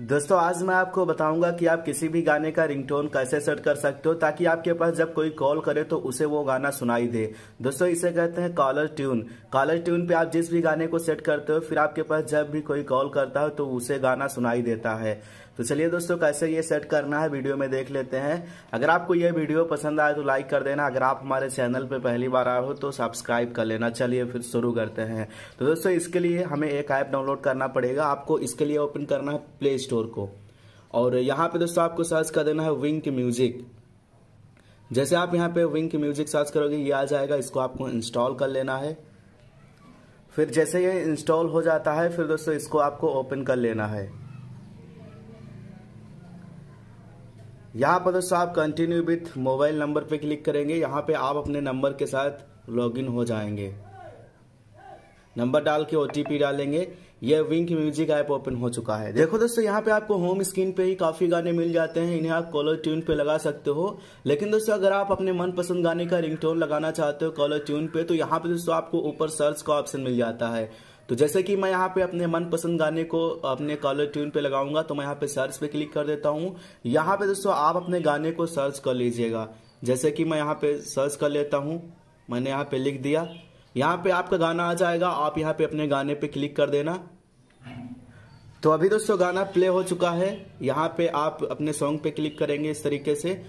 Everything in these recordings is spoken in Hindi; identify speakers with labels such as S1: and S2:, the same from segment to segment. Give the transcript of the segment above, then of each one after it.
S1: दोस्तों आज मैं आपको बताऊंगा कि आप किसी भी गाने का रिंगटोन कैसे सेट कर सकते हो ताकि आपके पास जब कोई कॉल करे तो उसे वो गाना सुनाई दे दोस्तों इसे कहते हैं कॉलर ट्यून कॉलर ट्यून पे आप जिस भी गाने को सेट करते हो फिर आपके पास जब भी कोई कॉल करता हो तो उसे गाना सुनाई देता है तो चलिए दोस्तों कैसे ये सेट करना है वीडियो में देख लेते हैं अगर आपको यह वीडियो पसंद आए तो लाइक कर देना अगर आप हमारे चैनल पर पहली बार आए हो तो सब्सक्राइब कर लेना चलिए फिर शुरू करते हैं तो दोस्तों इसके लिए हमें एक ऐप डाउनलोड करना पड़ेगा आपको इसके लिए ओपन करना है प्ले स्टोर को और यहाँ पे दोस्तों आपको सर्च कर देना है विंक म्यूजिक जैसे आप यहाँ पे विंक म्यूजिक सर्च करोगे ये आ जाएगा इसको आपको इंस्टॉल कर लेना है फिर जैसे ये इंस्टॉल हो जाता है फिर दोस्तों इसको आपको ओपन कर लेना है यहाँ पर दोस्तों आप कंटिन्यू विथ मोबाइल नंबर पे क्लिक करेंगे यहाँ पे आप अपने नंबर के साथ लॉगिन हो जाएंगे नंबर डाल के ओ डालेंगे यह विंक म्यूजिक ऐप ओपन हो चुका है देखो दोस्तों यहाँ पे आपको होम स्क्रीन पे ही काफी गाने मिल जाते हैं इन्हें आप कॉलर ट्यून पे लगा सकते हो लेकिन दोस्तों अगर आप अपने मनपसंद गाने का रिंगटोन लगाना चाहते हो कॉलर ट्यून पे तो यहाँ पे दोस्तों आपको ऊपर सर्च का ऑप्शन मिल जाता है तो जैसे कि मैं यहाँ पे अपने मनपसंद गाने को अपने कॉलर ट्यून पे लगाऊंगा तो मैं यहाँ पे सर्च पे क्लिक कर देता हूँ यहाँ पे दोस्तों आप अपने गाने को सर्च कर लीजिएगा जैसे कि मैं यहाँ पे सर्च कर लेता हूँ मैंने यहाँ पे लिख दिया यहाँ पे आपका गाना आ जाएगा आप यहाँ पे अपने गाने पे क्लिक कर देना तो अभी दोस्तों गाना प्ले हो चुका है यहाँ पे आप अपने सॉन्ग पे क्लिक करेंगे इस तरीके से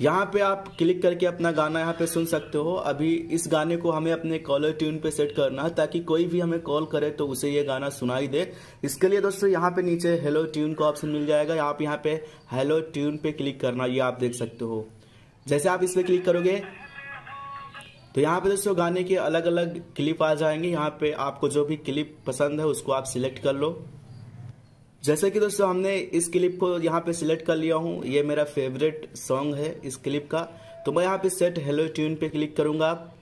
S1: यहाँ पे आप क्लिक करके अपना गाना यहाँ पे सुन सकते हो अभी इस गाने को हमें अपने कॉलर ट्यून पे सेट करना है ताकि कोई भी हमें कॉल करे तो उसे ये गाना सुनाई दे इसके लिए दोस्तों यहाँ पे नीचे हेलो ट्यून का ऑप्शन मिल जाएगा आप यहाँ पे हेलो ट्यून पे क्लिक करना ये आप देख सकते हो जैसे आप इस पे क्लिक करोगे तो यहाँ पे दोस्तों गाने के अलग अलग क्लिप आ जाएंगे यहाँ पे आपको जो भी क्लिप पसंद है उसको आप सिलेक्ट कर लो जैसे कि दोस्तों हमने इस क्लिप को यहाँ पे सिलेक्ट कर लिया हूँ ये मेरा फेवरेट सॉन्ग है इस क्लिप का तो मैं यहाँ पे सेट हेलो ट्यून पे क्लिक करूंगा आप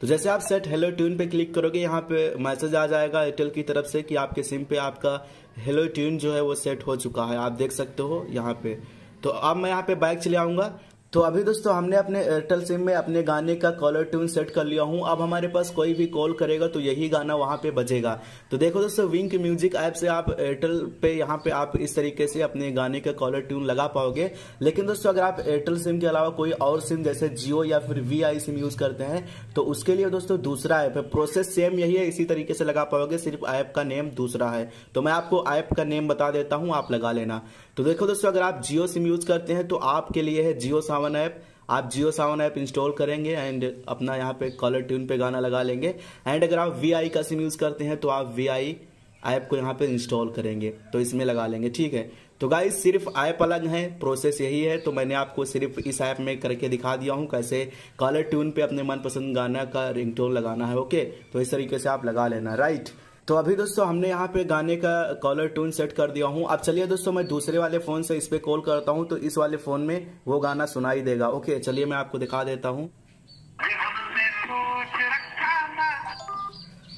S1: तो जैसे आप सेट हेलो ट्यून पे क्लिक करोगे यहाँ पे मैसेज आ जाएगा एयरटेल की तरफ से कि आपके सिम पे आपका हेलो ट्यून जो है वो सेट हो चुका है आप देख सकते हो यहाँ पे तो अब मैं यहाँ पे बाइक चले आऊंगा तो अभी दोस्तों हमने अपने एयरटेल सिम में अपने गाने का कॉलर ट्यून सेट कर लिया हूँ अब हमारे पास कोई भी कॉल करेगा तो यही गाना वहाँ पे बजेगा तो देखो दोस्तों विंक म्यूजिक ऐप से आप एयरटेल पे यहाँ पे आप इस तरीके से अपने गाने का कॉलर ट्यून लगा पाओगे लेकिन दोस्तों अगर आप एयरटेल सिम के अलावा कोई और सिम जैसे जियो या फिर वी सिम यूज करते हैं तो उसके लिए दोस्तों दूसरा ऐप है प्रोसेस सेम यही है इसी तरीके से लगा पाओगे सिर्फ ऐप का नेम दूसरा है तो मैं आपको ऐप का नेम बता देता हूँ आप लगा लेना तो देखो दोस्तों अगर आप जियो सिम यूज करते हैं तो आपके लिए है जियो सावन ऐप आप जियो सावन ऐप इंस्टॉल करेंगे एंड अपना यहाँ पे कॉलर ट्यून पे गाना लगा लेंगे एंड अगर आप वी का सिम यूज करते हैं तो आप वी ऐप को यहाँ पे इंस्टॉल करेंगे तो इसमें लगा लेंगे ठीक है तो गाइस सिर्फ ऐप अलग है प्रोसेस यही है तो मैंने आपको सिर्फ इस ऐप में करके दिखा दिया हूँ कैसे कॉलर ट्यून पे अपने मनपसंद गाना का रिंगटोन लगाना है ओके तो इस तरीके से आप लगा लेना राइट तो अभी दोस्तों हमने यहाँ पे गाने का कॉलर ट्यून सेट कर दिया हूँ अब चलिए दोस्तों मैं दूसरे वाले फ़ोन से इस पे कॉल करता हूँ तो इस वाले फ़ोन में वो गाना सुनाई देगा ओके चलिए मैं आपको दिखा देता हूँ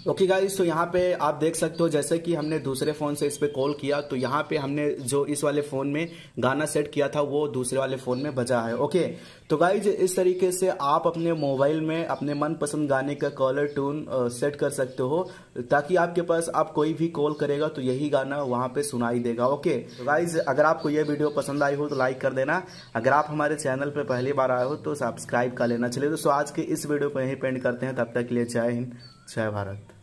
S1: ओके गाइस तो यहाँ पे आप देख सकते हो जैसे कि हमने दूसरे फ़ोन से इस पर कॉल किया तो यहाँ पे हमने जो इस वाले फ़ोन में गाना सेट किया था वो दूसरे वाले फ़ोन में बजा है ओके तो गाइज इस तरीके से आप अपने मोबाइल में अपने मनपसंद गाने का कॉलर टून सेट कर सकते हो ताकि आपके पास आप कोई भी कॉल करेगा तो यही गाना वहां पर सुनाई देगा ओके तो गाइज अगर आपको ये वीडियो पसंद आई हो तो लाइक कर देना अगर आप हमारे चैनल पर पहली बार आए हो तो सब्सक्राइब कर लेना चलिए दोस्तों आज के इस वीडियो को यहीं पेंड करते हैं तब तक के लिए जय हिंद जय भारत